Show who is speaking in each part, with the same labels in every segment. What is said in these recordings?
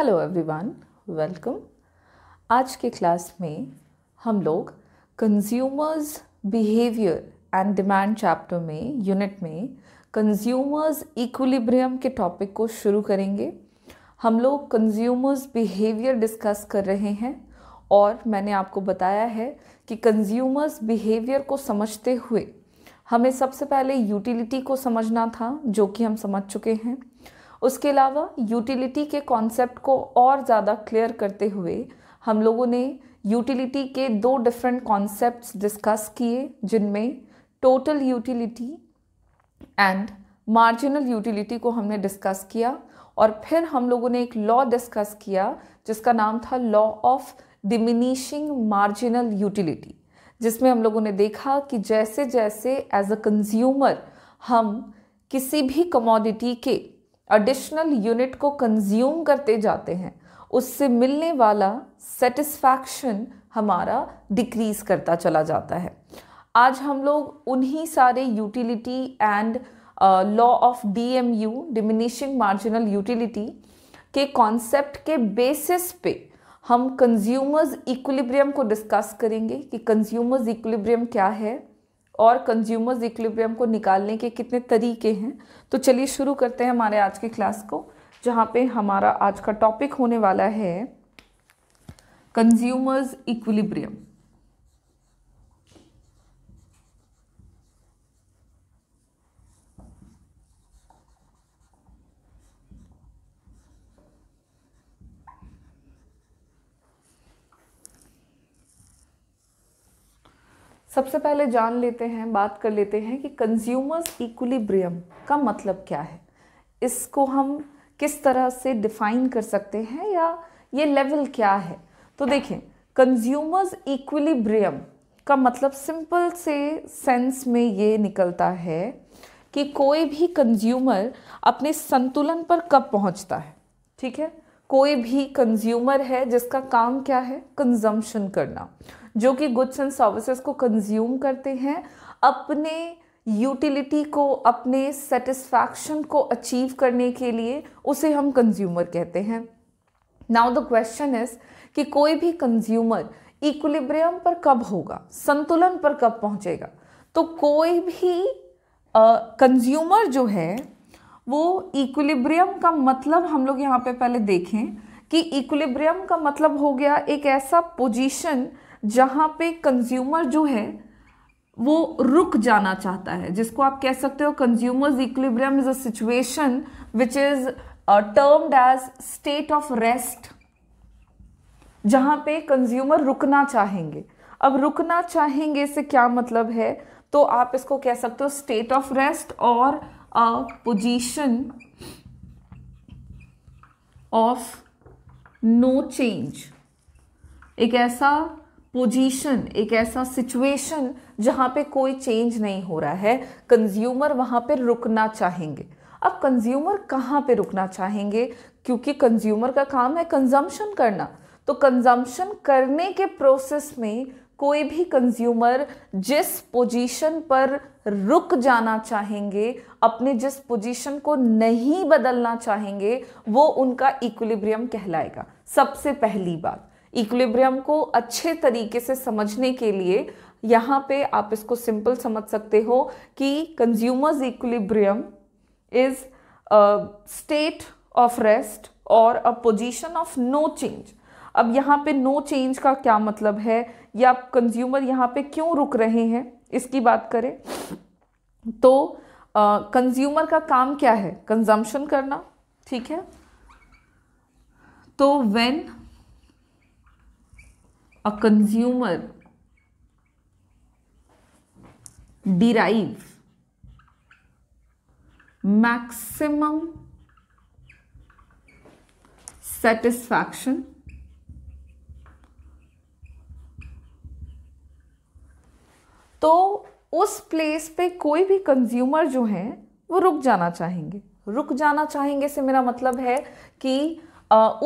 Speaker 1: Hello everyone welcome आज के class में हम लोग consumer's behaviour and demand chapter में यूनिट में कंज्यूमर्स इक्विलिब्रियम के टॉपिक को शुरू करेंगे हम लोग कंज्यूमर्स बिहेवियर डिस्कस कर रहे हैं और मैंने आपको बताया है कि कंज्यूमर्स बिहेवियर को समझते हुए हमें सबसे पहले यूटिलिटी को समझना था जो कि हम समझ चुके हैं उसके अलावा यूटिलिटी के कॉन्सेप्ट को और ज़्यादा क्लियर करते हुए हम लोगों ने यूटिलिटी के दो डिफरेंट कॉन्सेप्ट्स डिस्कस किए जिनमें total utility and marginal utility को हमने डिस्कस किया और फिर हम लोगों ने एक लॉ डिस्कस किया जिसका नाम था law of diminishing marginal utility जिसमें हम लोगों ने देखा कि जैसे जैसे एज अ कंज्यूमर हम किसी भी कमोडिटी के एडिशनल यूनिट को कंज्यूम करते जाते हैं उससे मिलने वाला सेटिस्फैक्शन हमारा डिक्रीज़ करता चला जाता है आज हम लोग उन्हीं सारे utility and law of D M U diminishing marginal utility के कॉन्सेप्ट के बेसिस पे हम कंज्यूमर्स इक्विलिब्रियम को डिस्कस करेंगे कि कंज्यूमर्स इक्विलिब्रियम क्या है और कंज्यूमर्स इक्विब्रियम को निकालने के कितने तरीके हैं तो चलिए शुरू करते हैं हमारे आज की क्लास को जहाँ पे हमारा आज का टॉपिक होने वाला है कंज्यूमर्स इक्विलिब्रियम सबसे पहले जान लेते हैं बात कर लेते हैं कि कंज्यूमर्स इक्विलिब्रियम का मतलब क्या है इसको हम किस तरह से डिफाइन कर सकते हैं या ये लेवल क्या है तो देखें कंज्यूमर्स इक्विलिब्रियम का मतलब सिंपल से सेंस में ये निकलता है कि कोई भी कंज्यूमर अपने संतुलन पर कब पहुंचता है ठीक है कोई भी कंज्यूमर है जिसका काम क्या है कंजम्पशन करना जो कि गुड्स एंड सर्विसेज को कंज्यूम करते हैं अपने यूटिलिटी को अपने सेटिस्फैक्शन को अचीव करने के लिए उसे हम कंज्यूमर कहते हैं नाउ द क्वेश्चन इज कि कोई भी कंज्यूमर इक्विलिब्रियम पर कब होगा संतुलन पर कब पहुंचेगा तो कोई भी कंज्यूमर uh, जो है वो इक्विलिब्रियम का मतलब हम लोग यहाँ पे पहले देखें कि इक्विलिब्रियम का मतलब हो गया एक ऐसा पोजीशन जहाँ पे कंज्यूमर जो है वो रुक जाना चाहता है जिसको आप कह सकते हो consumer's equilibrium is a situation which is termed as state of rest जहाँ पे कंज्यूमर रुकना चाहेंगे अब रुकना चाहेंगे से क्या मतलब है तो आप इसको कह सकते हो स्टेट ऑफ रेस्ट और a position of no change एक ऐसा पोजीशन एक ऐसा सिचुएशन जहाँ पे कोई चेंज नहीं हो रहा है कंज्यूमर वहाँ पे रुकना चाहेंगे अब कंज्यूमर कहाँ पे रुकना चाहेंगे क्योंकि कंज्यूमर का काम है कंजम्पशन करना तो कंजम्पशन करने के प्रोसेस में कोई भी कंज्यूमर जिस पोजीशन पर रुक जाना चाहेंगे अपने जिस पोजीशन को नहीं बदलना चाहेंगे वो उनका इक्विलिब्रियम कहलाएगा सबसे पहली बात इक्विलिब्रियम को अच्छे तरीके से समझने के लिए यहाँ पे आप इसको सिंपल समझ सकते हो कि consumers equilibrium is state of rest और a position of no change अब यहाँ पे नो no चेंज का क्या मतलब है या कंज्यूमर यहाँ पे क्यों रुक रहे हैं इसकी बात करें तो कंज्यूमर का काम क्या है कंजम्पशन करना ठीक है तो when a consumer derive maximum satisfaction तो उस प्लेस पे कोई भी कंज्यूमर जो हैं वो रुक जाना चाहेंगे रुक जाना चाहेंगे से मेरा मतलब है कि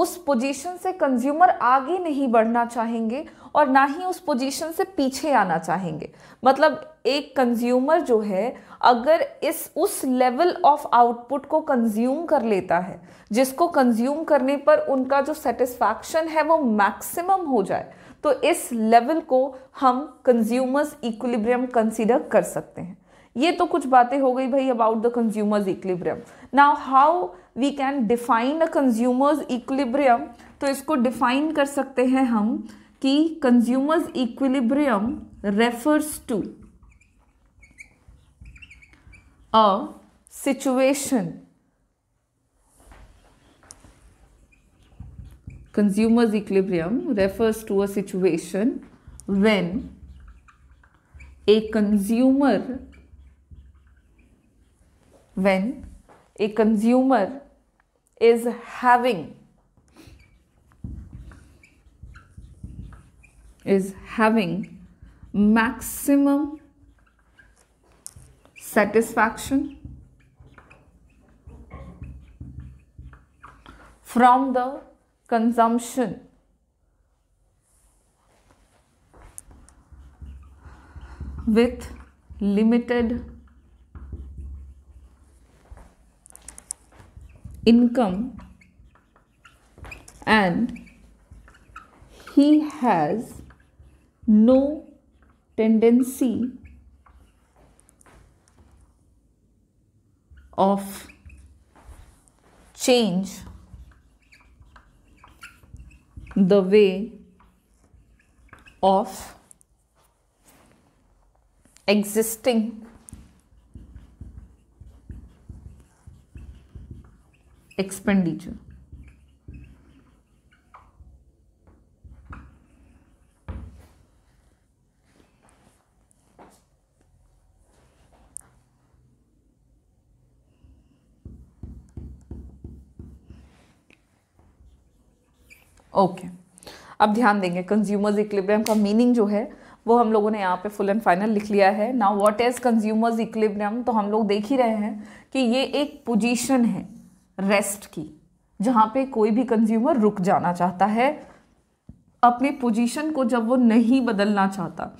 Speaker 1: उस पोजीशन से कंज्यूमर आगे नहीं बढ़ना चाहेंगे और ना ही उस पोजीशन से पीछे आना चाहेंगे मतलब एक कंज्यूमर जो है अगर इस उस लेवल ऑफ आउटपुट को कंज्यूम कर लेता है जिसको कंज्यूम करने पर उनका जो सेटिस्फैक्शन है वो मैक्सिमम हो जाए तो इस लेवल को हम कंज्यूमर्स इक्विलिब्रियम कंसीडर कर सकते हैं ये तो कुछ बातें हो गई भाई about the consumers equilibrium now how we can define a consumer's equilibrium तो इसको डिफाइन कर सकते हैं हम कि consumers equilibrium refers to a situation consumer's equilibrium refers to a situation when a consumer when a consumer is having is having maximum satisfaction from the consumption. with limited income and he has no tendency of change the way of existing expenditure okay अब ध्यान देंगे consumers equilibrium का meaning जो है वो हम लोगों ने यहाँ पे फुल एंड फाइनल लिख लिया है ना व्हाट इज़ कंज्यूमर्स इक्लिब्रियम तो हम लोग देख ही रहे हैं कि ये एक पोजीशन है रेस्ट की जहाँ पे कोई भी कंज्यूमर रुक जाना चाहता है अपनी पोजीशन को जब वो नहीं बदलना चाहता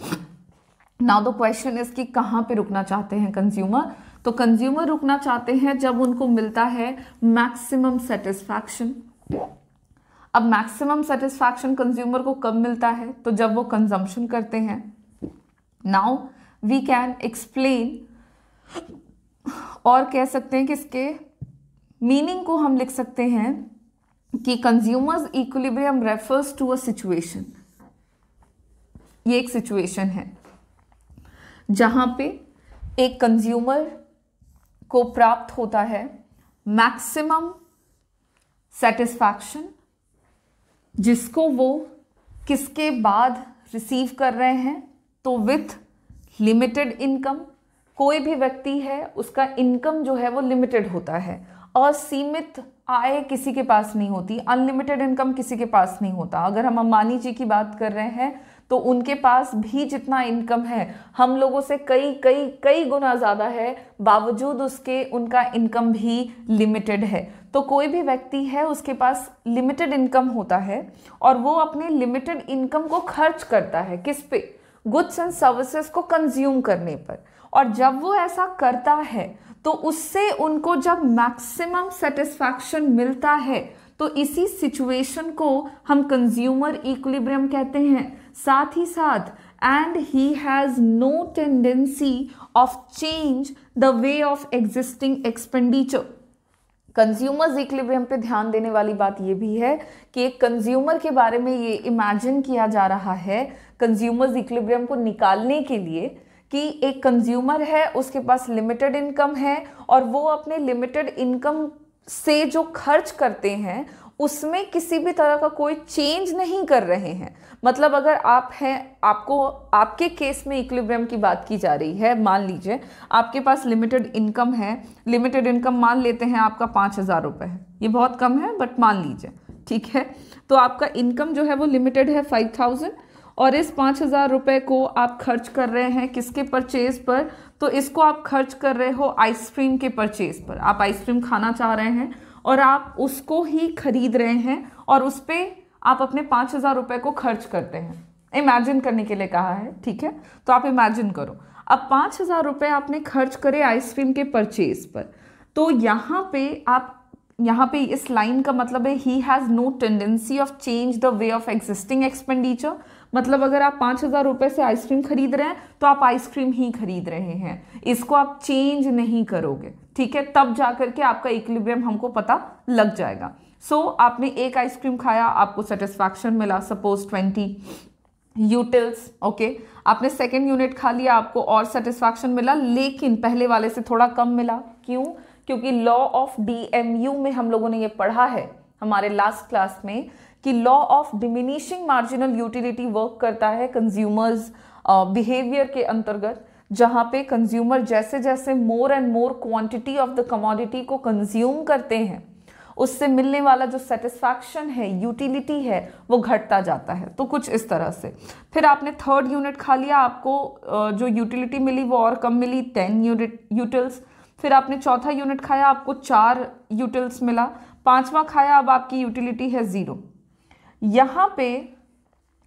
Speaker 1: ना दो क्वेश्चन इज़ कि कहाँ पे रुकना चाहते हैं कंज्यूमर तो कंज्यूमर रुकना चाहते हैं जब उनको मिलता है मैक्सिमम सेटिस्फैक्शन अब मैक्सिमम सेटिस्फैक्शन कंज्यूमर को कब मिलता है तो जब वो कंजम्पशन करते हैं नाउ वी कैन एक्सप्लेन और कह सकते हैं कि इसके मीनिंग को हम लिख सकते हैं कि consumers equilibrium refers to a situation ये एक सिचुएशन है जहां पे एक कंज्यूमर को प्राप्त होता है मैक्सिमम सेटिस्फैक्शन जिसको वो किसके बाद रिसीव कर रहे हैं तो विथ लिमिटेड इनकम कोई भी व्यक्ति है उसका इनकम जो है वो लिमिटेड होता है असीमित आय किसी के पास नहीं होती अनलिमिटेड इनकम किसी के पास नहीं होता अगर हम अम्बानी जी की बात कर रहे हैं तो उनके पास भी जितना इनकम है हम लोगों से कई कई कई गुना ज़्यादा है बावजूद उसके उनका इनकम भी लिमिटेड है तो कोई भी व्यक्ति है उसके पास लिमिटेड इनकम होता है और वो अपने लिमिटेड इनकम को खर्च करता है किस पे गुड्स एंड सर्विसेज को कंज्यूम करने पर और जब वो ऐसा करता है तो उससे उनको जब मैक्सिमम सेटिस्फैक्शन मिलता है तो इसी सिचुएशन को हम कंज्यूमर इक्विलिब्रियम कहते हैं साथ ही साथ and he has no tendency of change the way of existing expenditure consumer's equilibrium पे ध्यान देने वाली बात ये भी है कि एक कंज्यूमर के बारे में ये इमेजिन किया जा रहा है कंज्यूमर्स इक्लिब्रियम को निकालने के लिए कि एक कंज्यूमर है उसके पास लिमिटेड इनकम है और वो अपने लिमिटेड इनकम से जो खर्च करते हैं उसमें किसी भी तरह का कोई चेंज नहीं कर रहे हैं मतलब अगर आप हैं आपको आपके केस में इक्विब्रियम की बात की जा रही है मान लीजिए आपके पास लिमिटेड इनकम है लिमिटेड इनकम मान लेते हैं आपका पाँच हज़ार रुपये है ये बहुत कम है बट मान लीजिए ठीक है तो आपका इनकम जो है वो लिमिटेड है फाइव थाउजेंड और इस पाँच हज़ार रुपये को आप खर्च कर रहे हैं किसके परचेज़ पर तो इसको आप खर्च कर रहे हो आइसक्रीम के परचेज़ पर आप आइसक्रीम खाना चाह रहे हैं और आप उसको ही खरीद रहे हैं और उस पर आप अपने पाँच हज़ार रुपये को खर्च करते हैं इमेजिन करने के लिए कहा है ठीक है तो आप इमेजिन करो अब पाँच हज़ार रुपये आपने खर्च करे आइसक्रीम के परचेज पर तो यहाँ पे आप यहाँ पे इस लाइन का मतलब है he has no tendency of change the way of existing expenditure मतलब अगर आप पाँच हज़ार रुपये से आइसक्रीम खरीद रहे हैं तो आप आइसक्रीम ही खरीद रहे हैं इसको आप चेंज नहीं करोगे ठीक है तब जा करके के आपका इक्विलिब्रियम हमको पता लग जाएगा सो so, आपने एक आइसक्रीम खाया आपको सेटिस्फैक्शन मिला सपोज ट्वेंटी यूटिल्स ओके आपने सेकेंड यूनिट खा लिया आपको और सेटिस्फैक्शन मिला लेकिन पहले वाले से थोड़ा कम मिला क्यों क्योंकि लॉ ऑफ डीएमयू में हम लोगों ने ये पढ़ा है हमारे लास्ट क्लास में कि law of diminishing marginal utility work करता है कंज्यूमर्स बिहेवियर uh, के अंतर्गत जहाँ पे कंज्यूमर जैसे जैसे more and more quantity of the commodity को कंज्यूम करते हैं उससे मिलने वाला जो सेटिस्फैक्शन है यूटिलिटी है वो घटता जाता है तो कुछ इस तरह से फिर आपने थर्ड यूनिट खा लिया आपको जो यूटिलिटी मिली वो और कम मिली टेन यूनिट यूटिल्स फिर आपने चौथा यूनिट खाया आपको चार यूटिल्स मिला पाँचवा खाया अब आपकी यूटिलिटी है ज़ीरो यहाँ पे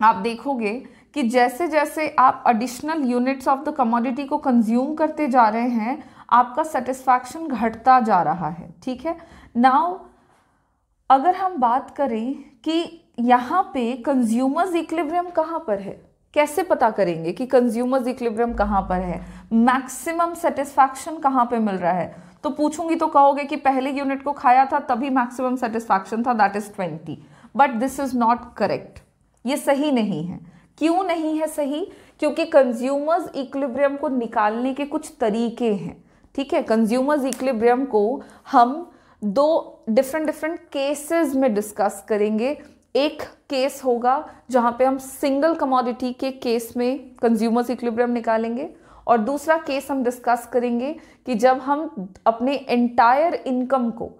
Speaker 1: आप देखोगे कि जैसे जैसे आप additional units of the commodity को कंज्यूम करते जा रहे हैं आपका सेटिस्फैक्शन घटता जा रहा है ठीक है नाउ अगर हम बात करें कि यहाँ पे कंज्यूमर्स इक्लिब्रियम कहाँ पर है कैसे पता करेंगे कि कंज्यूमर्स इक्लिब्रियम कहाँ पर है मैक्सिमम सेटिस्फैक्शन कहाँ पे मिल रहा है तो पूछूंगी तो कहोगे कि पहले यूनिट को खाया था तभी मैक्सिमम सेटिस्फैक्शन था that is twenty but this is not correct ये सही नहीं है क्यों नहीं है सही क्योंकि कंज्यूमर्स इक्लिब्रियम को निकालने के कुछ तरीके हैं ठीक है कंज्यूमर्स इक्लिब्रियम को हम दो डिफरेंट डिफरेंट केसेस में डिस्कस करेंगे एक केस होगा जहां पे हम सिंगल कमोडिटी के केस में कंज्यूमर्स इक्विलिब्रियम निकालेंगे और दूसरा केस हम डिस्कस करेंगे कि जब हम अपने एंटायर इनकम को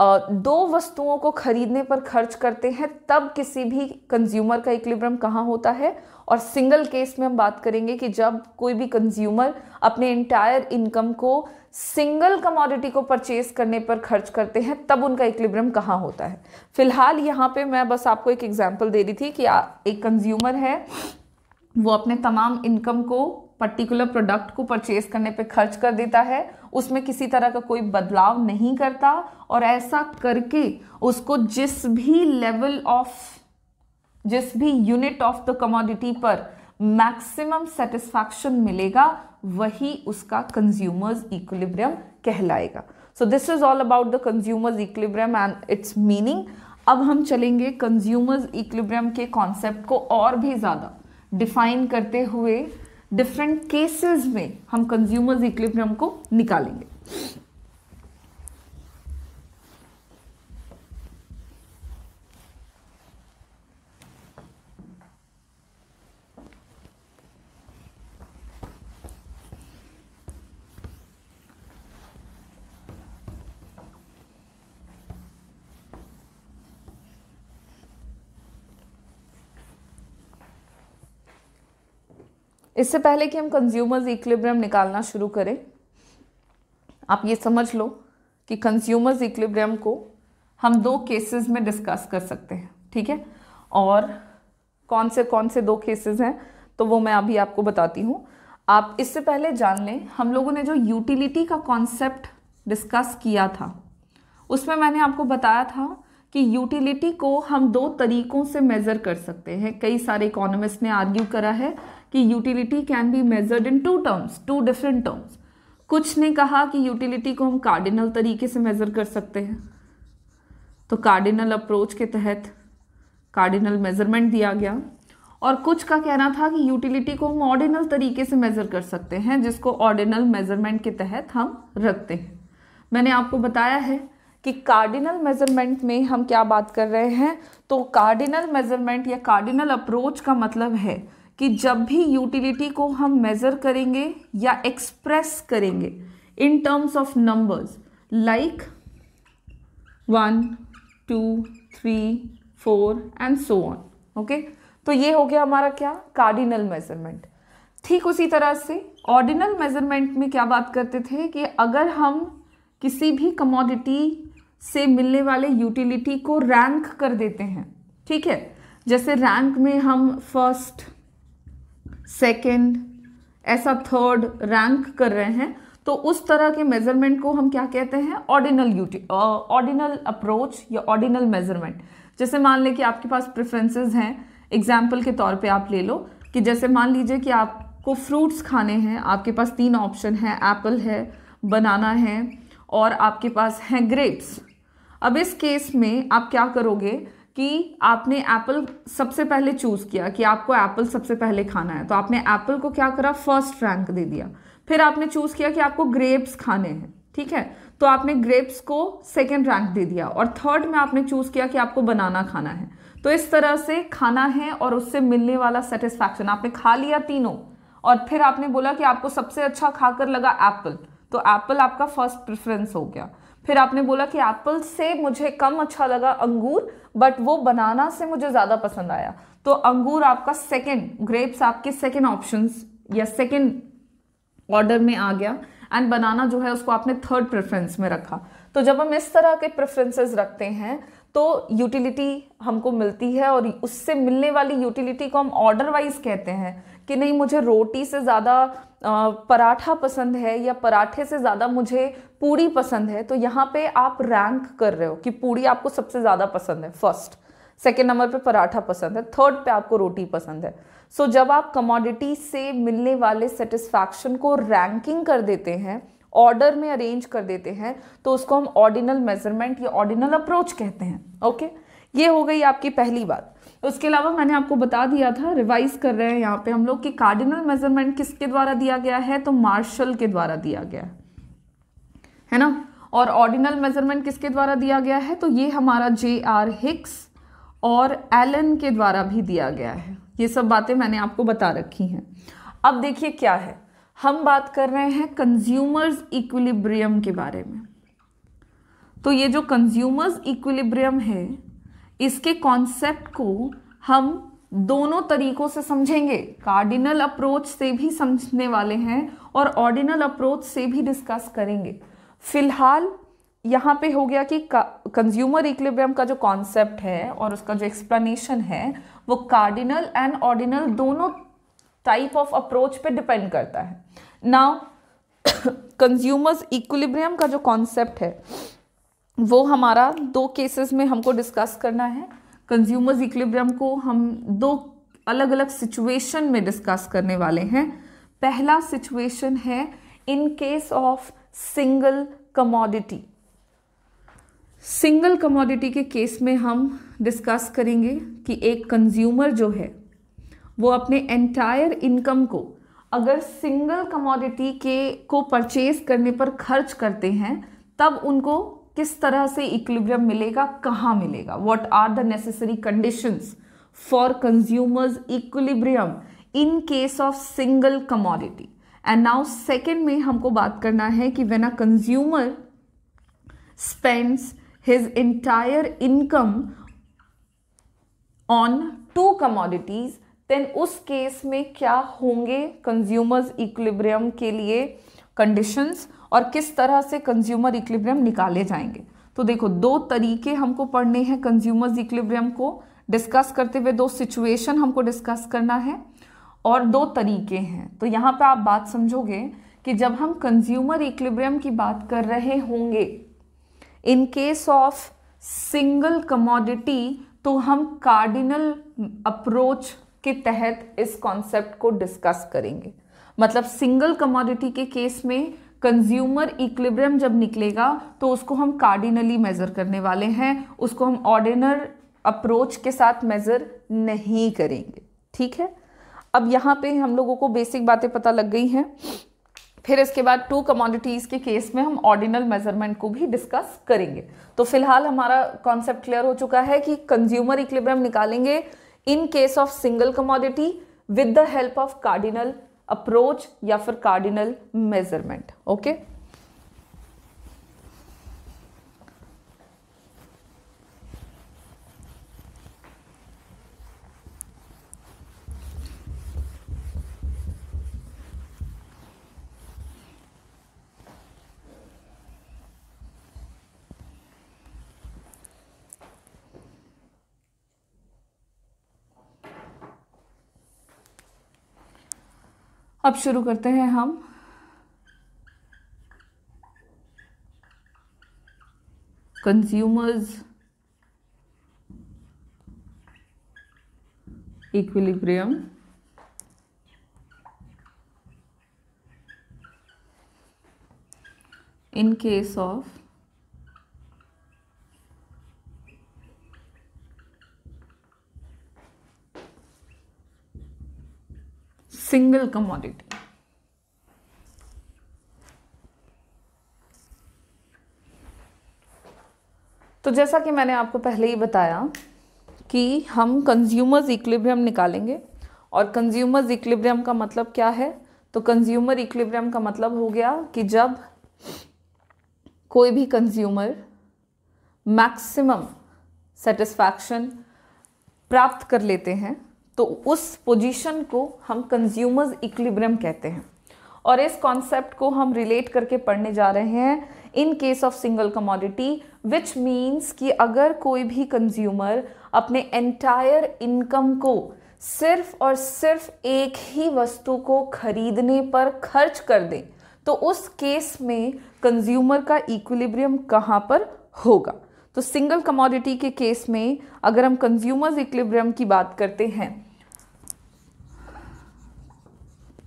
Speaker 1: दो वस्तुओं को खरीदने पर खर्च करते हैं तब किसी भी कंज्यूमर का इक्विलिब्रियम कहाँ होता है और सिंगल केस में हम बात करेंगे कि जब कोई भी कंज्यूमर अपने इंटायर इनकम को सिंगल कमोडिटी को परचेज करने पर खर्च करते हैं तब उनका इक्विलिब्रियम कहाँ होता है फिलहाल यहाँ पे मैं बस आपको एक एग्जांपल दे रही थी कि एक कंज्यूमर है वो अपने तमाम इनकम को पर्टिकुलर प्रोडक्ट को परचेज करने पर खर्च कर देता है उसमें किसी तरह का कोई बदलाव नहीं करता और ऐसा करके उसको जिस भी लेवल ऑफ जिस भी यूनिट ऑफ द कमोडिटी पर मैक्सिमम सेटिस्फैक्शन मिलेगा वही उसका कंज्यूमर्स इक्विलिब्रियम कहलाएगा so this is all about the consumers equilibrium and its meaning अब हम चलेंगे कंज्यूमर्स इक्विलिब्रियम के कॉन्सेप्ट को और भी ज़्यादा डिफाइन करते हुए डिफरेंट केसेस में हम कंज्यूमर्स इक्विलिब्रियम को निकालेंगे इससे पहले कि हम कंज्यूमर्स इक्विलिब्रियम निकालना शुरू करें आप ये समझ लो कि कंज्यूमर्स इक्विलिब्रियम को हम दो केसेस में डिस्कस कर सकते हैं ठीक है और कौन से कौन से दो केसेस हैं तो वो मैं अभी आपको बताती हूँ आप इससे पहले जान लें हम लोगों ने जो यूटिलिटी का कॉन्सेप्ट डिस्कस किया था उसमें मैंने आपको बताया था कि यूटिलिटी को हम दो तरीक़ों से मेज़र कर सकते हैं कई सारे इकोनॉमिस्ट ने आर्ग्यू करा है कि utility can be measured in two terms two different terms कुछ ने कहा कि यूटिलिटी को हम कार्डिनल तरीके से मेज़र कर सकते हैं तो कार्डिनल अप्रोच के तहत कार्डिनल मेज़रमेंट दिया गया और कुछ का कहना था कि यूटिलिटी को हम ऑर्डिनल तरीके से मेज़र कर सकते हैं जिसको ऑर्डिनल मेज़रमेंट के तहत हम रखते हैं मैंने आपको बताया है कि कार्डिनल मेजरमेंट में हम क्या बात कर रहे हैं तो कार्डिनल मेजरमेंट या कार्डिनल अप्रोच का मतलब है कि जब भी यूटिलिटी को हम मेज़र करेंगे या एक्सप्रेस करेंगे in terms of numbers like one two three four and so on okay तो ये हो गया हमारा क्या कार्डिनल मेजरमेंट ठीक उसी तरह से ऑर्डिनल मेजरमेंट में क्या बात करते थे कि अगर हम किसी भी कमोडिटी से मिलने वाले यूटिलिटी को रैंक कर देते हैं ठीक है जैसे रैंक में हम फर्स्ट सेकंड ऐसा थर्ड रैंक कर रहे हैं तो उस तरह के मेजरमेंट को हम क्या कहते हैं ऑर्डिनल यूटी ऑर्डिनल अप्रोच या ऑर्डिनल मेजरमेंट जैसे मान लें कि आपके पास प्रेफरेंसेस हैं एग्जाम्पल के तौर पे आप ले लो कि जैसे मान लीजिए कि आपको फ्रूट्स खाने हैं आपके पास तीन ऑप्शन है एप्पल है बनाना है और आपके पास हैं ग्रेप्स अब इस केस में आप क्या करोगे कि आपने एप्पल सबसे पहले चूज़ किया कि आपको एप्पल सबसे पहले खाना है तो आपने एप्पल को क्या करा फर्स्ट रैंक दे दिया फिर आपने चूज़ किया कि आपको ग्रेप्स खाने हैं ठीक है तो आपने ग्रेप्स को सेकेंड रैंक दे दिया और थर्ड में आपने चूज़ किया कि आपको बनाना खाना है तो इस तरह से खाना है और उससे मिलने वाला सेटिस्फैक्शन आपने खा लिया तीनों और फिर आपने बोला कि आपको सबसे अच्छा खाकर लगा एप्पल तो एप्पल आपका फर्स्ट प्रेफरेंस हो गया फिर आपने बोला कि एप्पल से मुझे कम अच्छा लगा अंगूर बट वो बनाना से मुझे ज़्यादा पसंद आया तो अंगूर आपका सेकेंड ग्रेप्स आपके सेकेंड ऑप्शन या सेकेंड ऑर्डर में आ गया एंड बनाना जो है उसको आपने थर्ड प्रेफरेंस में रखा तो जब हम इस तरह के प्रेफरेंसेस रखते हैं तो यूटिलिटी हमको मिलती है और उससे मिलने वाली यूटिलिटी को हम ऑर्डर वाइज कहते हैं कि नहीं मुझे रोटी से ज़्यादा पराठा पसंद है या पराठे से ज़्यादा मुझे पूड़ी पसंद है तो यहाँ पे आप रैंक कर रहे हो कि पूड़ी आपको सबसे ज़्यादा पसंद है फर्स्ट सेकेंड नंबर पे पराठा पसंद है थर्ड पे आपको रोटी पसंद है सो so, जब आप कमोडिटी से मिलने वाले सेटिस्फैक्शन को रैंकिंग कर देते हैं ऑर्डर में अरेंज कर देते हैं तो उसको हम ऑर्डिनल मेजरमेंट या ऑर्डिनल अप्रोच कहते हैं ओके okay? ये हो गई आपकी पहली बात उसके अलावा मैंने आपको बता दिया था रिवाइज कर रहे हैं यहाँ पे हम लोग कि कार्डिनल मेजरमेंट किसके द्वारा दिया गया है तो मार्शल के द्वारा दिया गया है ना और ऑर्डिनल मेजरमेंट किसके द्वारा दिया गया है तो ये हमारा जे आर हिक्स और एलन के द्वारा भी दिया गया है ये सब बातें मैंने आपको बता रखी हैं अब देखिए क्या है हम बात कर रहे हैं कंज्यूमर्स इक्विलिब्रियम के बारे में तो ये जो कंज्यूमर्स इक्विलिब्रियम है इसके कॉन्सेप्ट को हम दोनों तरीकों से समझेंगे कार्डिनल अप्रोच से भी समझने वाले हैं और ऑर्डिनल अप्रोच से भी डिस्कस करेंगे फिलहाल यहाँ पे हो गया कि कंज्यूमर इक्लिब्रियम का जो कॉन्सेप्ट है और उसका जो एक्सप्लेनेशन है वो कार्डिनल एंड ऑर्डिनल दोनों टाइप ऑफ अप्रोच पे डिपेंड करता है नाउ कंज्यूमर्स इक्विलिब्रियम का जो कॉन्सेप्ट है वो हमारा दो केसेस में हमको डिस्कस करना है कंज्यूमर्स इक्विलिब्रियम को हम दो अलग अलग सिचुएशन में डिस्कस करने वाले हैं पहला सिचुएशन है in case of single commodity single commodity के केस में हम डिस्कस करेंगे कि एक कंज्यूमर जो है वो अपने एंटायर इनकम को अगर सिंगल कमोडिटी के को परचेज करने पर खर्च करते हैं तब उनको किस तरह से इक्विलिब्रियम मिलेगा कहाँ मिलेगा what are the necessary conditions for consumers equilibrium in case of single commodity and now second में हमको बात करना है कि when a consumer spends his entire income on two commodities then उस केस में क्या होंगे कंज्यूमर्स इक्विलिब्रियम के लिए कंडीशंस और किस तरह से कंज्यूमर इक्लिब्रियम निकाले जाएंगे तो देखो दो तरीके हमको पढ़ने हैं कंज्यूमर्स इक्लिब्रियम को डिस्कस करते हुए दो सिचुएशन हमको डिस्कस करना है और दो तरीके हैं तो यहाँ पे आप बात समझोगे कि जब हम कंज्यूमर इक्लिब्रियम की बात कर रहे होंगे in case of single commodity तो हम कार्डिनल अप्रोच के तहत इस कॉन्सेप्ट को डिस्कस करेंगे मतलब सिंगल कमोडिटी के केस में कंज्यूमर इक्विब्रियम जब निकलेगा तो उसको हम कार्डिनली मेज़र करने वाले हैं उसको हम ऑर्डिनर अप्रोच के साथ मेज़र नहीं करेंगे ठीक है अब यहाँ पे हम लोगों को बेसिक बातें पता लग गई हैं फिर इसके बाद टू कमोडिटीज़ के केस में हम ऑर्डिनल मेजरमेंट को भी डिस्कस करेंगे तो फिलहाल हमारा कॉन्सेप्ट क्लियर हो चुका है कि कंज्यूमर इक्विब्रियम निकालेंगे in case of single commodity with the help of cardinal approach या फिर कार्डिनल मेजरमेंट ओके अब शुरू करते हैं हम consumers equilibrium in case of single commodity तो जैसा कि मैंने आपको पहले ही बताया कि हम कंज्यूमर्स इक्विलिब्रियम निकालेंगे और कंज्यूमर्स इक्विलिब्रियम का मतलब क्या है तो कंज्यूमर इक्विलिब्रियम का मतलब हो गया कि जब कोई भी कंज्यूमर मैक्सिमम सेटिस्फैक्शन प्राप्त कर लेते हैं तो उस पोजीशन को हम कंज्यूमर्स इक्लिब्रियम कहते हैं और इस कॉन्सेप्ट को हम रिलेट करके पढ़ने जा रहे हैं in case of single commodity which means कि अगर कोई भी कंज्यूमर अपने एंटायर इनकम को सिर्फ और सिर्फ एक ही वस्तु को खरीदने पर खर्च कर दे तो उस केस में कंज्यूमर का इक्विलिब्रियम कहाँ पर होगा तो सिंगल कमोडिटी के केस में अगर हम कंज्यूमर्स इक्विब्रियम की बात करते हैं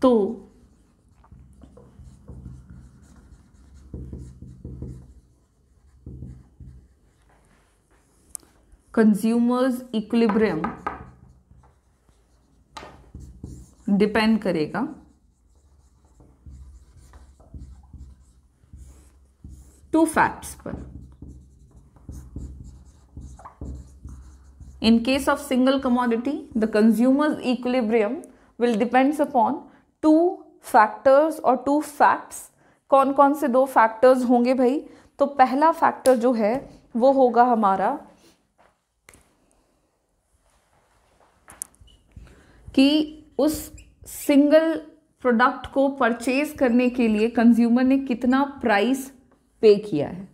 Speaker 1: तो कंज्यूमर्स इक्विलिब्रियम डिपेंड करेगा टू फैक्ट्स पर In case of single commodity, the consumer's equilibrium will depends upon two factors और टू फैक्ट्स कौन कौन से दो फैक्टर्स होंगे भाई तो पहला फैक्टर जो है वो होगा हमारा कि उस सिंगल प्रोडक्ट को परचेज करने के लिए कंज्यूमर ने कितना प्राइस पे किया है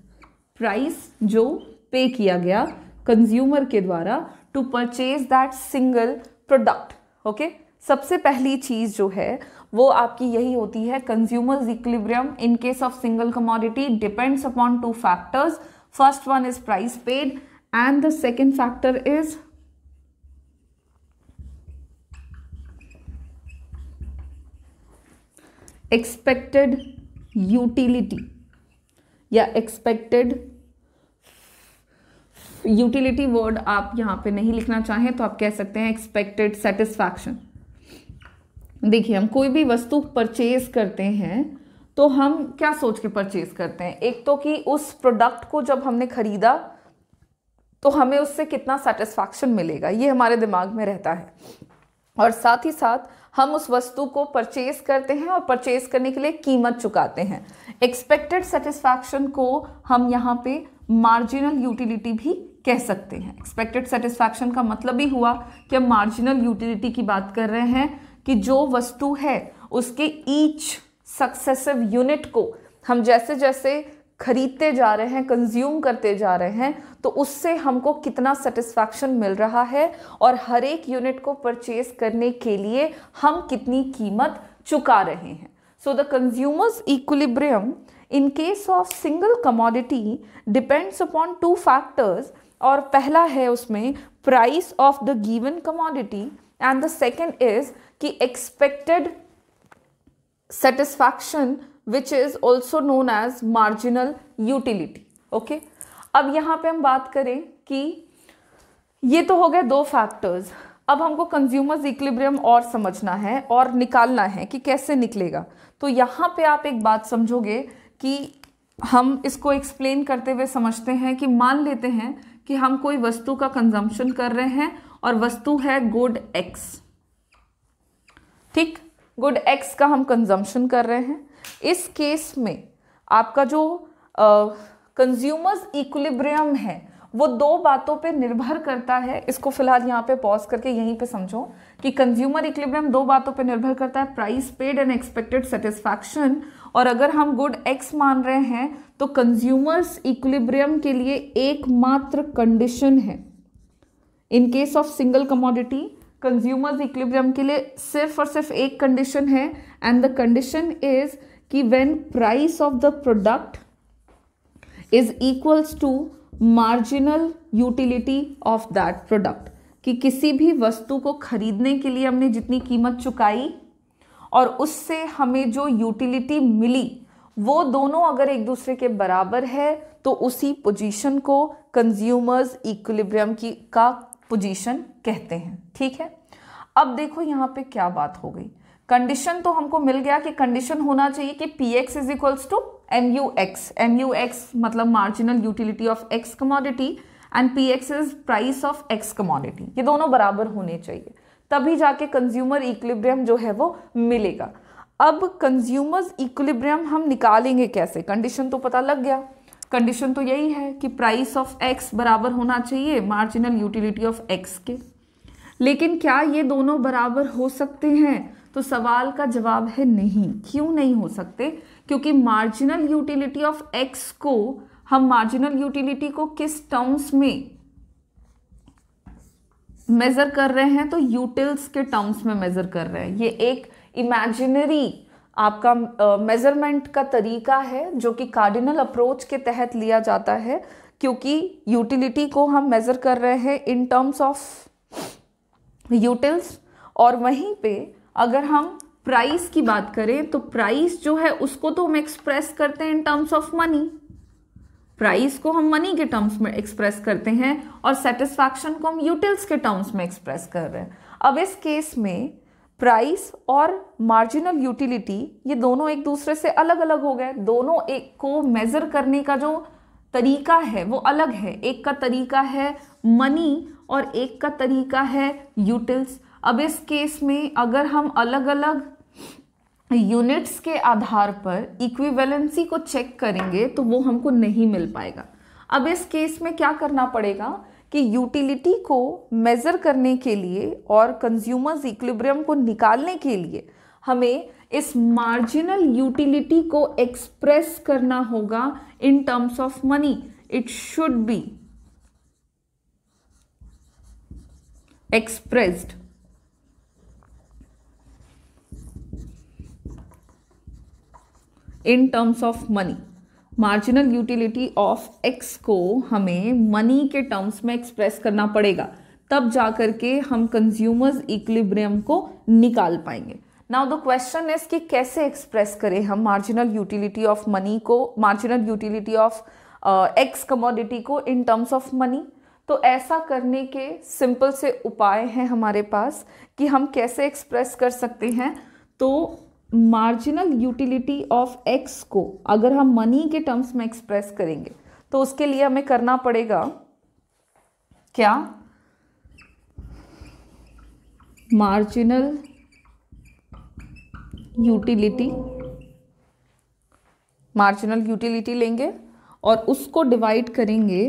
Speaker 1: प्राइस जो पे किया गया कंज्यूमर के द्वारा to purchase that single product okay सबसे पहली चीज़ जो है वो आपकी यही होती है consumers equilibrium in case of single commodity depends upon two factors first one is price paid and the second factor is expected utility या एक्सपेक्टेड यूटिलिटी वर्ड आप यहाँ पे नहीं लिखना चाहें तो आप कह सकते हैं एक्सपेक्टेड सेटिस्फैक्शन देखिए हम कोई भी वस्तु परचेज करते हैं तो हम क्या सोच के परचेज करते हैं एक तो कि उस प्रोडक्ट को जब हमने ख़रीदा तो हमें उससे कितना सेटिस्फैक्शन मिलेगा ये हमारे दिमाग में रहता है और साथ ही साथ हम उस वस्तु को परचेज करते हैं और परचेज करने के लिए कीमत चुकाते हैं एक्सपेक्टेड सेटिस्फैक्शन को हम यहाँ पे मार्जिनल यूटिलिटी भी कह सकते हैं एक्सपेक्टेड सेटिस्फैक्शन का मतलब ही हुआ कि हम मार्जिनल यूटिलिटी की बात कर रहे हैं कि जो वस्तु है उसके ईच सक्सेसिव यूनिट को हम जैसे जैसे खरीदते जा रहे हैं कंज्यूम करते जा रहे हैं तो उससे हमको कितना सेटिस्फैक्शन मिल रहा है और हर एक यूनिट को परचेज करने के लिए हम कितनी कीमत चुका रहे हैं so the consumers equilibrium in case of single commodity depends upon two factors और पहला है उसमें price of the given commodity and the second is कि expected satisfaction which is also known as marginal utility okay अब यहाँ पे हम बात करें कि ये तो हो गए दो फैक्टर्स अब हमको कंज्यूमर्स इक्लिब्रियम और समझना है और निकालना है कि कैसे निकलेगा तो यहाँ पे आप एक बात समझोगे कि हम इसको एक्सप्लेन करते हुए समझते हैं कि मान लेते हैं कि हम कोई वस्तु का कंजम्पशन कर रहे हैं और वस्तु है गुड एक्स ठीक गुड एक्स का हम कंजम्पशन कर रहे हैं इस केस में आपका जो कंज्यूमर्स इक्विलिब्रियम है वो दो बातों पे निर्भर करता है इसको फिलहाल यहाँ पे पॉज करके यहीं पे समझो कि कंज्यूमर इक्विलिब्रियम दो बातों पे निर्भर करता है price paid and expected satisfaction और अगर हम गुड एक्स मान रहे हैं तो कंज्यूमर्स इक्विलिब्रियम के लिए एकमात्र कंडीशन है in case of single commodity consumers equilibrium के लिए सिर्फ और सिर्फ एक कंडीशन है एंड द कंडीशन इज कि when price of the product is equals to marginal utility of that product कि किसी भी वस्तु को खरीदने के लिए हमने जितनी कीमत चुकाई और उससे हमें जो यूटिलिटी मिली वो दोनों अगर एक दूसरे के बराबर है तो उसी पोजीशन को कंज्यूमर्स इक्विलिब्रियम की का पोजीशन कहते हैं ठीक है अब देखो यहाँ पे क्या बात हो गई कंडीशन तो हमको मिल गया कि कंडीशन होना चाहिए कि P X is equals to M U X M U X मतलब marginal utility of X commodity and P X is price of X commodity ये दोनों बराबर होने चाहिए तभी जाके कंज्यूमर इक्विलिब्रियम जो है वो मिलेगा अब कंज्यूमर्स इक्विलिब्रियम हम निकालेंगे कैसे कंडीशन तो पता लग गया कंडीशन तो यही है कि प्राइस ऑफ एक्स बराबर होना चाहिए मार्जिनल यूटिलिटी ऑफ एक्स के लेकिन क्या ये दोनों बराबर हो सकते हैं तो सवाल का जवाब है नहीं क्यों नहीं हो सकते क्योंकि मार्जिनल यूटिलिटी ऑफ एक्स को हम मार्जिनल यूटिलिटी को किस टर्म्स में मेज़र कर रहे हैं तो यूटिल्स के टर्म्स में मेज़र कर रहे हैं ये एक इमेजिनरी आपका मेज़रमेंट uh, का तरीका है जो कि कार्डिनल अप्रोच के तहत लिया जाता है क्योंकि यूटिलिटी को हम मेज़र कर रहे हैं इन टर्म्स ऑफ यूटिल्स और वहीं पे अगर हम प्राइस की बात करें तो प्राइस जो है उसको तो हम एक्सप्रेस करते हैं in terms of money price को हम मनी के टर्म्स में एक्सप्रेस करते हैं और सेटिस्फैक्शन को हम यूटिल्स के टर्म्स में एक्सप्रेस कर रहे हैं अब इस केस में प्राइस और मार्जिनल यूटिलिटी ये दोनों एक दूसरे से अलग अलग हो गए दोनों एक को मेज़र करने का जो तरीका है वो अलग है एक का तरीका है मनी और एक का तरीका है यूटिल्स अब इस केस में अगर हम अलग अलग यूनिट्स के आधार पर इक्विवेलेंसी को चेक करेंगे तो वो हमको नहीं मिल पाएगा अब इस केस में क्या करना पड़ेगा कि यूटिलिटी को मेज़र करने के लिए और कंज्यूमर्स इक्विब्रियम को निकालने के लिए हमें इस मार्जिनल यूटिलिटी को एक्सप्रेस करना होगा in terms of money it should be expressed in terms of money marginal utility of X को हमें मनी के टर्म्स में एक्सप्रेस करना पड़ेगा तब जा कर के हम कंज्यूमर्स इक्विलिब्रियम को निकाल पाएंगे नाउ द क्वेश्चन इज कि कैसे एक्सप्रेस करें हम मार्जिनल यूटिलिटी ऑफ मनी को marginal utility of X commodity को इन टर्म्स ऑफ मनी तो ऐसा करने के सिंपल से उपाय हैं हमारे पास कि हम कैसे एक्सप्रेस कर सकते हैं तो मार्जिनल यूटिलिटी ऑफ एक्स को अगर हम मनी के टर्म्स में एक्सप्रेस करेंगे तो उसके लिए हमें करना पड़ेगा क्या मार्जिनल यूटिलिटी मार्जिनल यूटिलिटी लेंगे और उसको डिवाइड करेंगे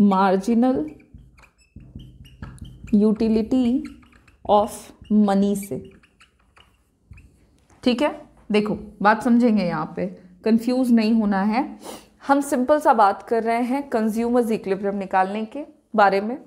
Speaker 1: मार्जिनल यूटिलिटी ऑफ मनी से ठीक है देखो बात समझेंगे यहाँ पे कंफ्यूज नहीं होना है हम सिंपल सा बात कर रहे हैं कंज्यूमर्स इक्लिब्रियम निकालने के बारे में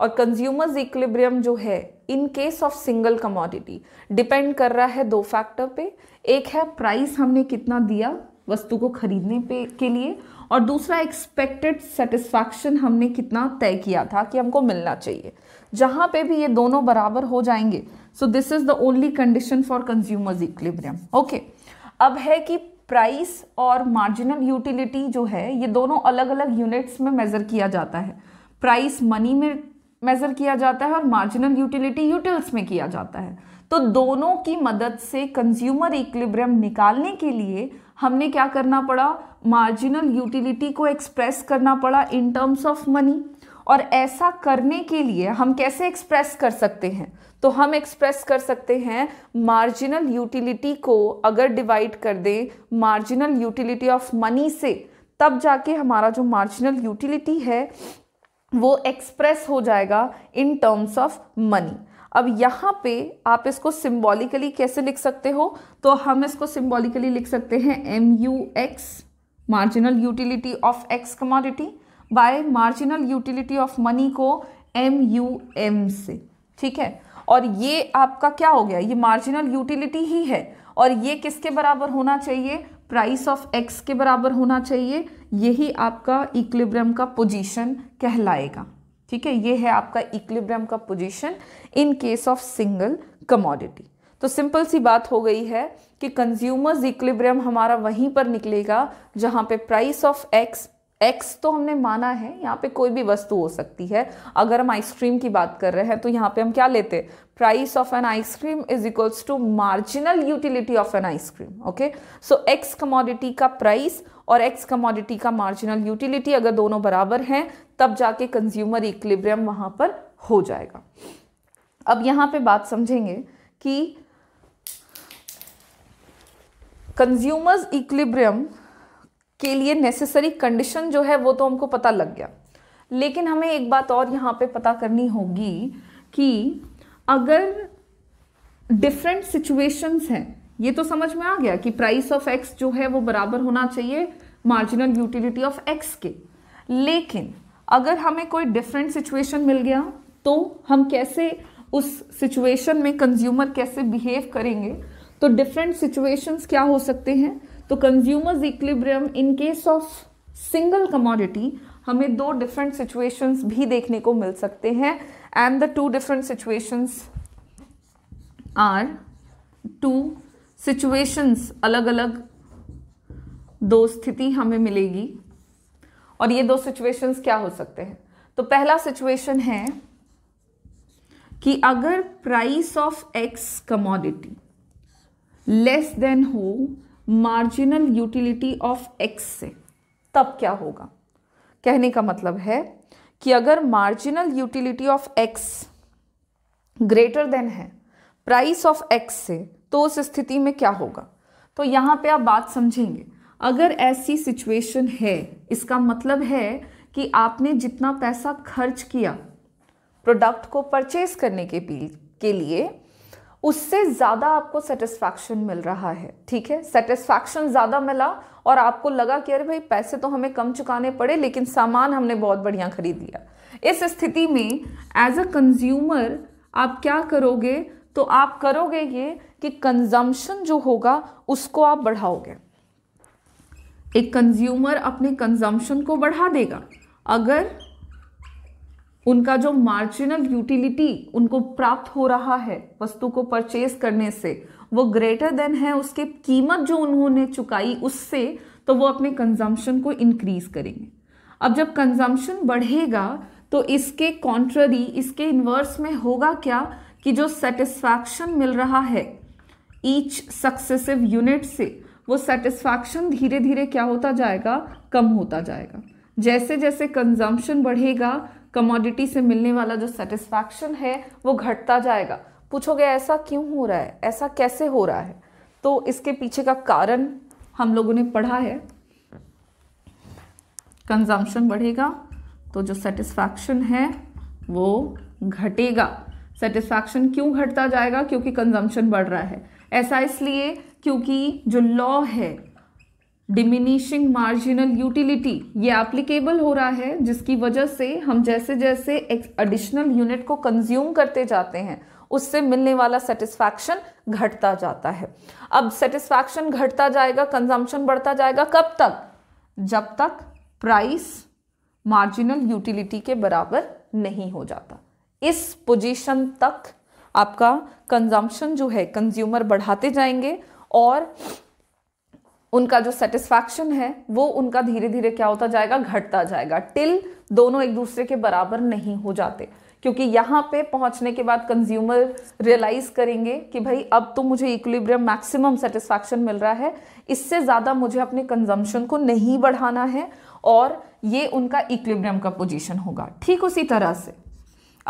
Speaker 1: और कंज्यूमर्स इक्लिब्रियम जो है in case of single commodity depend कर रहा है दो फैक्टर पे एक है प्राइस हमने कितना दिया वस्तु को खरीदने पे के लिए और दूसरा एक्सपेक्टेड सेटिस्फैक्शन हमने कितना तय किया था कि हमको मिलना चाहिए जहाँ पे भी ये दोनों बराबर हो जाएंगे so this is the only condition for consumers equilibrium okay अब है कि प्राइस और मार्जिनल यूटिलिटी जो है ये दोनों अलग अलग यूनिट्स में मेज़र किया जाता है प्राइस मनी में मेज़र किया जाता है और मार्जिनल यूटिलिटी यूटिल्स में किया जाता है तो दोनों की मदद से कंज्यूमर इक्विलिब्रियम निकालने के लिए हमने क्या करना पड़ा मार्जिनल यूटिलिटी को एक्सप्रेस करना पड़ा इन टर्म्स ऑफ मनी और ऐसा करने के लिए हम कैसे एक्सप्रेस कर सकते हैं तो हम एक्सप्रेस कर सकते हैं मार्जिनल यूटिलिटी को अगर डिवाइड कर दें मार्जिनल यूटिलिटी ऑफ मनी से तब जाके हमारा जो मार्जिनल यूटिलिटी है वो एक्सप्रेस हो जाएगा इन टर्म्स ऑफ मनी अब यहाँ पे आप इसको सिम्बॉलिकली कैसे लिख सकते हो तो हम इसको सिम्बॉलिकली लिख सकते हैं M U X marginal utility of X commodity by marginal utility of money को एम यू एम से ठीक है और ये आपका क्या हो गया ये मार्जिनल यूटिलिटी ही है और ये किसके बराबर होना चाहिए प्राइस ऑफ एक्स के बराबर होना चाहिए यही आपका इक्लिब्रियम का पोजीशन कहलाएगा ठीक है ये है आपका इक्लिब्रियम का position in case of single commodity तो सिंपल सी बात हो गई है कि कंज्यूमर्स इक्लिब्रियम हमारा वहीं पर निकलेगा जहां पे प्राइस ऑफ एक्स एक्स तो हमने माना है यहाँ पे कोई भी वस्तु हो सकती है अगर हम आइसक्रीम की बात कर रहे हैं तो यहाँ पे हम क्या लेते हैं price of an ice cream is equals to marginal utility of an ice cream okay so X commodity का प्राइस और एक्स कमोडिटी का मार्जिनल यूटिलिटी अगर दोनों बराबर हैं तब जाके कंज्यूमर इक्लिब्रियम वहाँ पर हो जाएगा अब यहाँ पे बात समझेंगे कि कंज्यूमर्स इक्लिब्रियम के लिए नेसेसरी कंडीशन जो है वो तो हमको पता लग गया लेकिन हमें एक बात और यहाँ पे पता करनी होगी कि अगर डिफरेंट सिचुएशंस हैं ये तो समझ में आ गया कि प्राइस ऑफ एक्स जो है वो बराबर होना चाहिए मार्जिनल यूटिलिटी ऑफ एक्स के लेकिन अगर हमें कोई डिफरेंट सिचुएशन मिल गया तो हम कैसे उस सिचुएशन में कंज्यूमर कैसे बिहेव करेंगे तो डिफरेंट सिचुएशंस क्या हो सकते हैं तो consumers equilibrium in case of single commodity हमें दो डिफरेंट सिचुएशंस भी देखने को मिल सकते हैं and the two different situations are two situations अलग अलग दो स्थिति हमें मिलेगी और ये दो सिचुएशंस क्या हो सकते हैं तो पहला सिचुएशन है कि अगर price of X commodity less than हो मार्जिनल यूटिलिटी ऑफ एक्स से तब क्या होगा कहने का मतलब है कि अगर marginal utility of X greater than है प्राइस ऑफ एक्स से तो उस स्थिति में क्या होगा तो यहाँ पे आप बात समझेंगे अगर ऐसी सिचुएशन है इसका मतलब है कि आपने जितना पैसा खर्च किया प्रोडक्ट को परचेज करने के के लिए उससे ज़्यादा आपको सेटिस्फैक्शन मिल रहा है ठीक है सेटिस्फैक्शन ज़्यादा मिला और आपको लगा कि अरे भाई पैसे तो हमें कम चुकाने पड़े लेकिन सामान हमने बहुत बढ़िया खरीद लिया इस स्थिति में एज अ कंज्यूमर आप क्या करोगे तो आप करोगे ये कि कंजम्पशन जो होगा उसको आप बढ़ाओगे एक कंज्यूमर अपने कंजम्पशन को बढ़ा देगा अगर उनका जो मार्जिनल यूटिलिटी उनको प्राप्त हो रहा है वस्तु को परचेज करने से वो ग्रेटर देन है उसके कीमत जो उन्होंने चुकाई उससे तो वो अपने कंजम्पशन को इनक्रीज करेंगे अब जब कंजम्पशन बढ़ेगा तो इसके कॉन्ट्ररी इसके इन्वर्स में होगा क्या कि जो सेटिस्फैक्शन मिल रहा है ईच सक्सेसिव यूनिट से वो सेटिस्फैक्शन धीरे धीरे क्या होता जाएगा कम होता जाएगा जैसे जैसे कंजम्पशन बढ़ेगा कमोडिटी से मिलने वाला जो सेटिस्फैक्शन है वो घटता जाएगा पूछोगे ऐसा क्यों हो रहा है ऐसा कैसे हो रहा है तो इसके पीछे का कारण हम लोगों ने पढ़ा है कंजम्पशन बढ़ेगा तो जो सेटिस्फैक्शन है वो घटेगा सेटिस्फैक्शन क्यों घटता जाएगा क्योंकि कंजम्पशन बढ़ रहा है ऐसा इसलिए क्योंकि जो लॉ है डिमिनिशिंग मार्जिनल यूटिलिटी ये एप्लीकेबल हो रहा है जिसकी वजह से हम जैसे जैसे एक एडिशनल यूनिट को कंज्यूम करते जाते हैं उससे मिलने वाला सेटिस्फैक्शन घटता जाता है अब सेटिस्फैक्शन घटता जाएगा कंजम्पशन बढ़ता जाएगा कब तक जब तक प्राइस मार्जिनल यूटिलिटी के बराबर नहीं हो जाता इस पोजीशन तक आपका कंजम्पशन जो है कंज्यूमर बढ़ाते जाएंगे और उनका जो सेटिस्फैक्शन है वो उनका धीरे धीरे क्या होता जाएगा घटता जाएगा टिल दोनों एक दूसरे के बराबर नहीं हो जाते क्योंकि यहाँ पे पहुँचने के बाद कंज्यूमर रियलाइज करेंगे कि भाई अब तो मुझे इक्विलिब्रियम मैक्सिमम सेटिस्फैक्शन मिल रहा है इससे ज़्यादा मुझे अपने कंजम्पशन को नहीं बढ़ाना है और ये उनका इक्विलिब्रियम का पोजीशन होगा ठीक उसी तरह से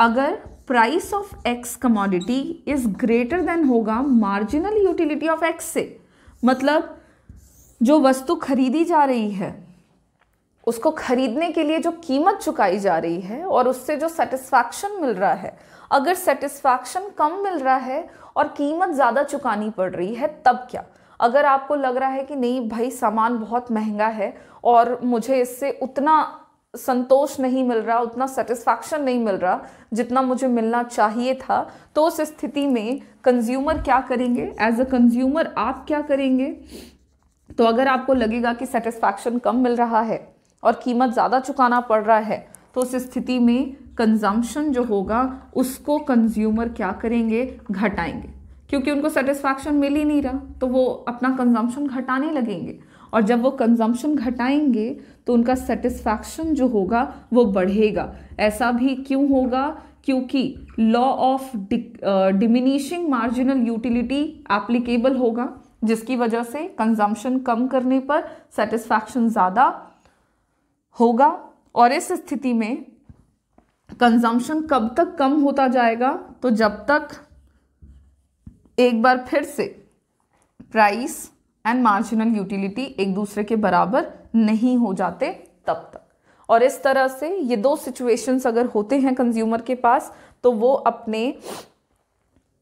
Speaker 1: अगर price of X commodity is greater than होगा मार्जिनल यूटिलिटी ऑफ एक्स से मतलब जो वस्तु खरीदी जा रही है उसको खरीदने के लिए जो कीमत चुकाई जा रही है और उससे जो सेटिस्फैक्शन मिल रहा है अगर सेटिस्फैक्शन कम मिल रहा है और कीमत ज़्यादा चुकानी पड़ रही है तब क्या अगर आपको लग रहा है कि नहीं भाई सामान बहुत महंगा है और मुझे इससे उतना संतोष नहीं मिल रहा उतना सेटिस्फैक्शन नहीं मिल रहा जितना मुझे मिलना चाहिए था तो उस स्थिति में कंज्यूमर क्या करेंगे एज अ कंज्यूमर आप क्या करेंगे तो अगर आपको लगेगा कि सेटिस्फैक्शन कम मिल रहा है और कीमत ज़्यादा चुकाना पड़ रहा है तो उस स्थिति में कंजम्पशन जो होगा उसको कंज्यूमर क्या करेंगे घटाएंगे क्योंकि उनको सेटिस्फैक्शन मिल ही नहीं रहा तो वो अपना कंजम्पशन घटाने लगेंगे और जब वो कंजम्पशन घटाएंगे तो उनका सेटिस्फैक्शन जो होगा वो बढ़ेगा ऐसा भी क्यों होगा क्योंकि law of diminishing marginal utility applicable होगा जिसकी वजह से कंजम्पशन कम करने पर सेटिस्फैक्शन ज़्यादा होगा और इस स्थिति में कंजम्पशन कब तक कम होता जाएगा तो जब तक एक बार फिर से प्राइस एंड मार्जिनल यूटिलिटी एक दूसरे के बराबर नहीं हो जाते तब तक और इस तरह से ये दो सिचुएशंस अगर होते हैं कंज्यूमर के पास तो वो अपने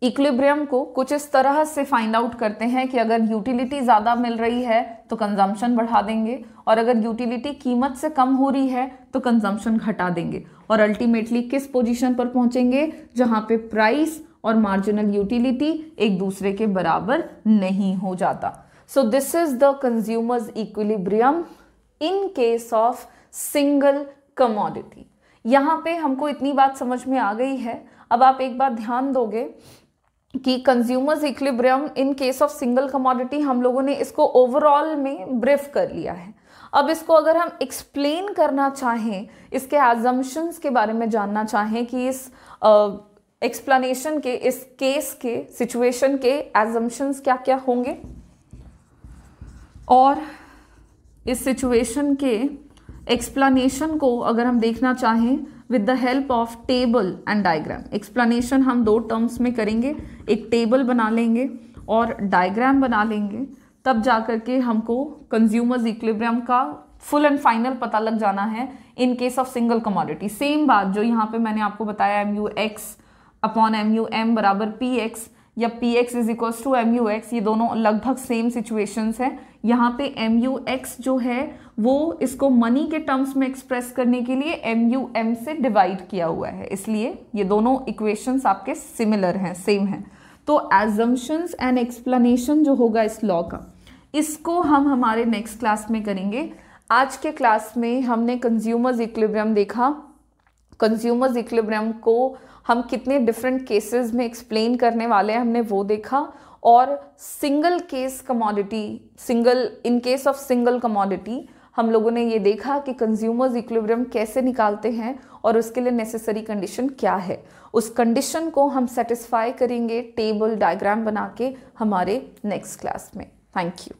Speaker 1: इक्विब्रियम को कुछ इस तरह से फाइंड आउट करते हैं कि अगर यूटिलिटी ज़्यादा मिल रही है तो कंजम्पशन बढ़ा देंगे और अगर यूटिलिटी कीमत से कम हो रही है तो कंजम्पशन घटा देंगे और अल्टीमेटली किस पोजीशन पर पहुंचेंगे जहां पे प्राइस और मार्जिनल यूटिलिटी एक दूसरे के बराबर नहीं हो जाता so this is the consumers equilibrium in case of single commodity यहाँ पे हमको इतनी बात समझ में आ गई है अब आप एक बात ध्यान दोगे कि consumers equilibrium in case of single commodity हम लोगों ने इसको ओवरऑल में ब्रीफ कर लिया है अब इसको अगर हम एक्सप्लेन करना चाहें इसके एजम्पन्स के बारे में जानना चाहें कि इस एक्सप्लेनेशन uh, के इस केस के सिचुएशन के एजम्पन्स क्या क्या होंगे और इस सिचुएशन के एक्सप्लेनेशन को अगर हम देखना चाहें with the help of table and diagram explanation हम दो टर्म्स में करेंगे एक टेबल बना लेंगे और डायग्राम बना लेंगे तब जा कर के हमको कंज्यूमर्स इक्लिब्रियम का फुल एंड फाइनल पता लग जाना है in case of single commodity same बात जो यहाँ पे मैंने आपको बताया M U X upon M U M बराबर पी एक्स या P X is equals to M U X ये दोनों लगभग सेम सिचुएशंस हैं यहाँ पे एम यू एक्स जो है वो इसको मनी के टर्म्स में एक्सप्रेस करने के लिए एम यू एम से डिवाइड किया हुआ है इसलिए ये दोनों इक्वेशंस आपके सिमिलर हैं सेम हैं तो एजम्पन्स एंड एक्सप्लेनेशन जो होगा इस लॉ का इसको हम हमारे नेक्स्ट क्लास में करेंगे आज के क्लास में हमने कंज्यूमर्स इक्लिब्रियम देखा कंज्यूमर्स इक्लिब्रियम को हम कितने डिफरेंट केसेस में एक्सप्लेन करने वाले हैं हमने वो देखा और single case commodity single in case of single commodity हम लोगों ने ये देखा कि कंज्यूमर्स इक्विलिब्रियम कैसे निकालते हैं और उसके लिए नेसेसरी कंडीशन क्या है उस कंडीशन को हम सेटिस्फाई करेंगे टेबल डायग्राम बना के हमारे नेक्स्ट क्लास में थैंक यू